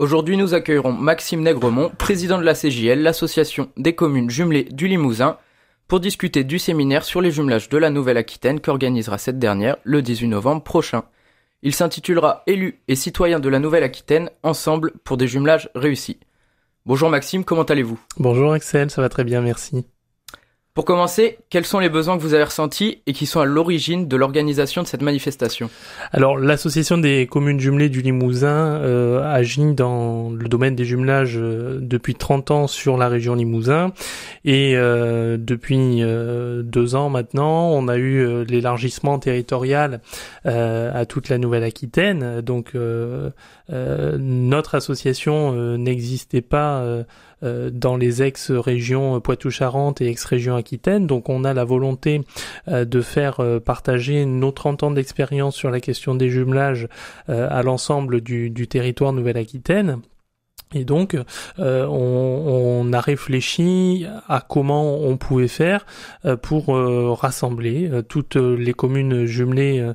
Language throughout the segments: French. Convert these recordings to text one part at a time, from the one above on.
Aujourd'hui, nous accueillerons Maxime Nègremont, président de la CJL, l'association des communes jumelées du Limousin, pour discuter du séminaire sur les jumelages de la Nouvelle-Aquitaine qu'organisera cette dernière le 18 novembre prochain. Il s'intitulera Élus et citoyens de la Nouvelle-Aquitaine ensemble pour des jumelages réussis. Bonjour Maxime, comment allez-vous Bonjour Axel, ça va très bien, merci. Pour commencer, quels sont les besoins que vous avez ressentis et qui sont à l'origine de l'organisation de cette manifestation Alors, l'association des communes jumelées du Limousin euh, agit dans le domaine des jumelages euh, depuis 30 ans sur la région Limousin et euh, depuis deux ans maintenant, on a eu l'élargissement territorial à toute la Nouvelle-Aquitaine. Donc, notre association n'existait pas euh, dans les ex-régions Poitou-Charentes et ex régions Aquitaine. Donc on a la volonté euh, de faire euh, partager nos 30 ans d'expérience sur la question des jumelages à l'ensemble du, du territoire Nouvelle-Aquitaine. Et donc, euh, on, a réfléchi à comment on pouvait faire euh, pour euh, rassembler toutes les communes jumelées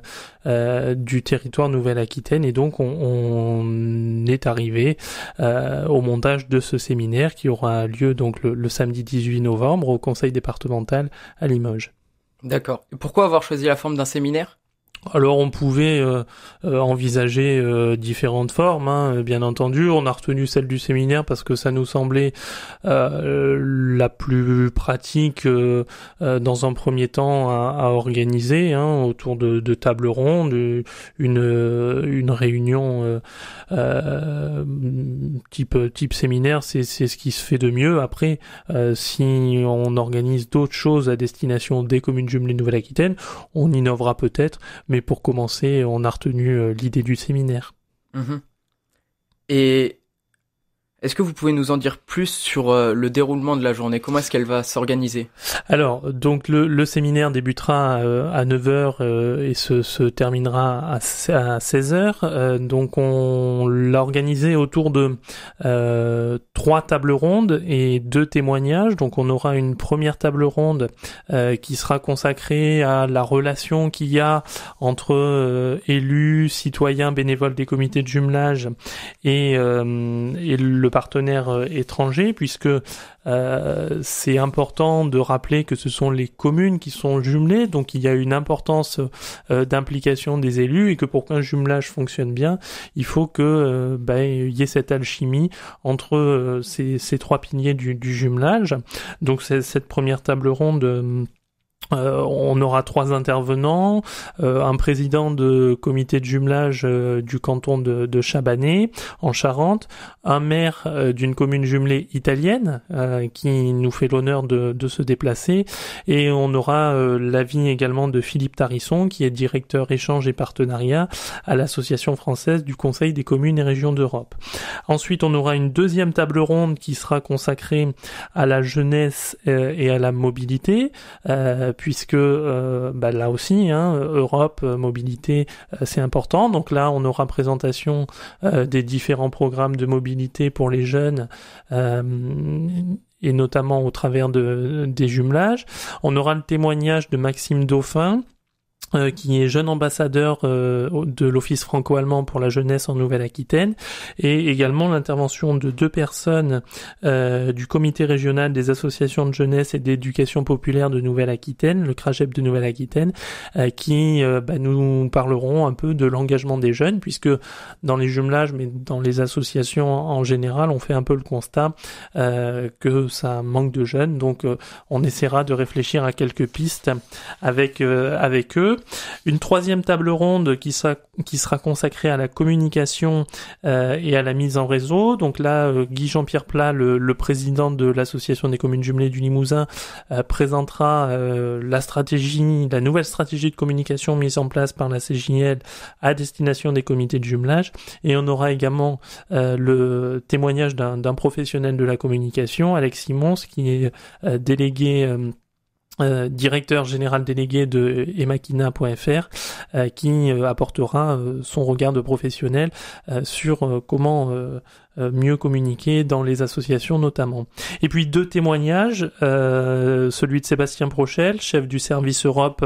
du territoire Nouvelle-Aquitaine. Et donc, on, est arrivé au montage de ce séminaire qui aura lieu donc le, le samedi 18 novembre au Conseil départemental à Limoges. D'accord. Pourquoi avoir choisi la forme d'un séminaire alors on pouvait euh, euh, envisager euh, différentes formes, hein. bien entendu. On a retenu celle du séminaire parce que ça nous semblait la plus pratique dans un premier temps à, organiser hein, autour de, de, tables rondes, une, une réunion type, type séminaire, c'est ce qui se fait de mieux. Après, si on organise d'autres choses à destination des communes jumelées Nouvelle-Aquitaine, on innovera peut-être, mais pour commencer, on a retenu euh, l'idée du séminaire. Mhm. Et est-ce que vous pouvez nous en dire plus sur euh, le déroulement de la journée Comment est-ce qu'elle va s'organiser Alors, donc le, séminaire débutera euh, à 9h euh, et se, terminera à, 16h. donc on l'a organisé autour de trois tables rondes et deux témoignages. Donc on aura une première table ronde qui sera consacrée à la relation qu'il y a entre élus, citoyens, bénévoles des comités de jumelage et, et le partenaires euh, étrangers, puisque euh, c'est important de rappeler que ce sont les communes qui sont jumelées, donc il y a une importance euh, d'implication des élus et que pour qu'un jumelage fonctionne bien, il faut que ben, y ait cette alchimie entre ces, trois piliers du, du jumelage. Donc cette première table ronde euh, on aura trois intervenants, euh, un président de comité de jumelage euh, du canton de, de, en Charente, un maire d'une commune jumelée italienne qui nous fait l'honneur de, de, se déplacer, et on aura l'avis également de Philippe Tarisson qui est directeur échange et partenariat à l'association française du Conseil des communes et régions d'Europe. Ensuite, on aura une deuxième table ronde qui sera consacrée à la jeunesse et à la mobilité puisque euh, bah, là aussi, hein, Europe, euh, mobilité, euh, c'est important. Donc là, on aura présentation des différents programmes de mobilité pour les jeunes et notamment au travers de, des jumelages. On aura le témoignage de Maxime Dauphin, euh, qui est jeune ambassadeur euh, de l'Office franco-allemand pour la jeunesse en Nouvelle-Aquitaine, et également l'intervention de deux personnes euh, du comité régional des associations de jeunesse et d'éducation populaire de Nouvelle-Aquitaine, le CRAGEP de Nouvelle-Aquitaine, qui bah, nous parleront un peu de l'engagement des jeunes, puisque dans les jumelages, mais dans les associations en général, on fait un peu le constat que ça manque de jeunes, donc on essaiera de réfléchir à quelques pistes avec, avec eux. Une troisième table ronde qui sera, qui sera consacrée à la communication euh, et à la mise en réseau. Donc là, euh, Guy Jean-Pierre Plat, le, président de l'association des communes jumelées du Limousin, euh, présentera la stratégie, la nouvelle stratégie de communication mise en place par la CJL à destination des comités de jumelage. Et on aura également le témoignage d'un professionnel de la communication, Alex Simons, qui est délégué euh, directeur général délégué de emakina.fr euh, qui euh, apportera son regard de professionnel sur comment euh, mieux communiquer dans les associations notamment. Et puis deux témoignages, euh, celui de Sébastien Prochel, chef du service Europe,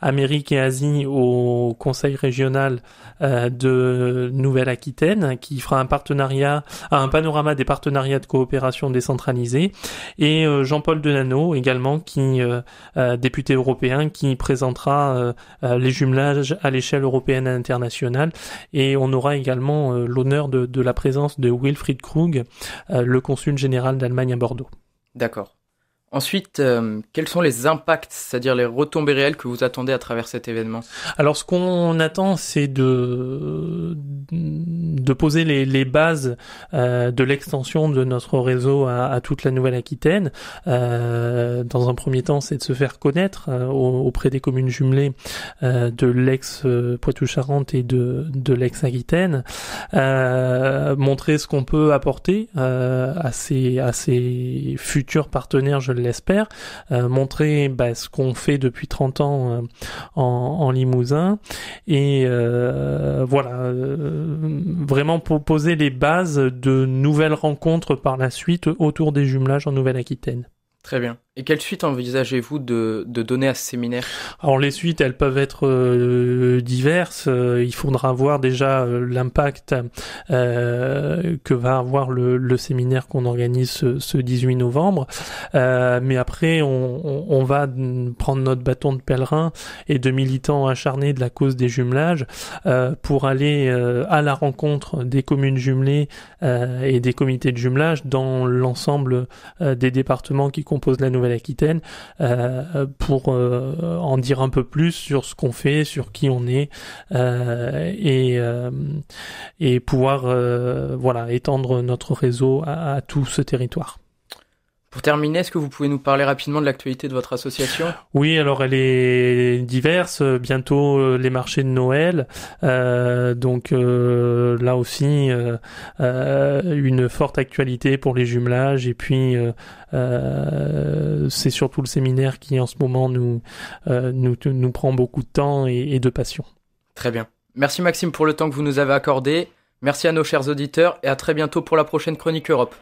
Amérique et Asie au Conseil régional euh, de Nouvelle-Aquitaine, qui fera un partenariat, un panorama des partenariats de coopération décentralisée, et euh, Jean-Paul Denano également, qui euh, député européen, qui présentera les jumelages à l'échelle européenne et internationale, et on aura également l'honneur de, de, la présence de Wilfried Krug, euh, le consul général d'Allemagne à Bordeaux. D'accord. Ensuite, euh, quels sont les impacts, c'est-à-dire les retombées réelles que vous attendez à travers cet événement Alors, ce qu'on attend, c'est de de poser les, les bases euh, de l'extension de notre réseau à, toute la Nouvelle-Aquitaine. Euh, dans un premier temps, c'est de se faire connaître auprès des communes jumelées de l'ex-Poitou-Charentes et de, de l'ex-Aquitaine, montrer ce qu'on peut apporter à, ces, à ces futurs partenaires, je l'espère, euh, montrer bah, ce qu'on fait depuis 30 ans euh, en, en, Limousin et euh, voilà vraiment proposer les bases de nouvelles rencontres par la suite autour des jumelages en Nouvelle-Aquitaine. Très bien. Et quelles suites envisagez-vous de, donner à ce séminaire Alors les suites, elles peuvent être euh, diverses. Euh, il faudra voir déjà euh, l'impact que va avoir le, séminaire qu'on organise ce, 18 novembre. mais après, on, va prendre notre bâton de pèlerin et de militants acharnés de la cause des jumelages pour aller à la rencontre des communes jumelées et des comités de jumelage dans l'ensemble des départements qui composent la nouvelle l'Aquitaine euh, pour euh, en dire un peu plus sur ce qu'on fait, sur qui on est euh, et et pouvoir voilà étendre notre réseau à tout ce territoire. Pour terminer, est-ce que vous pouvez nous parler rapidement de l'actualité de votre association Oui, alors elle est diverse. Bientôt euh, les marchés de Noël, euh, donc euh, là aussi une forte actualité pour les jumelages. Et puis c'est surtout le séminaire qui en ce moment nous nous, prend beaucoup de temps et de passion. Très bien. Merci Maxime pour le temps que vous nous avez accordé. Merci à nos chers auditeurs et à très bientôt pour la prochaine chronique Europe.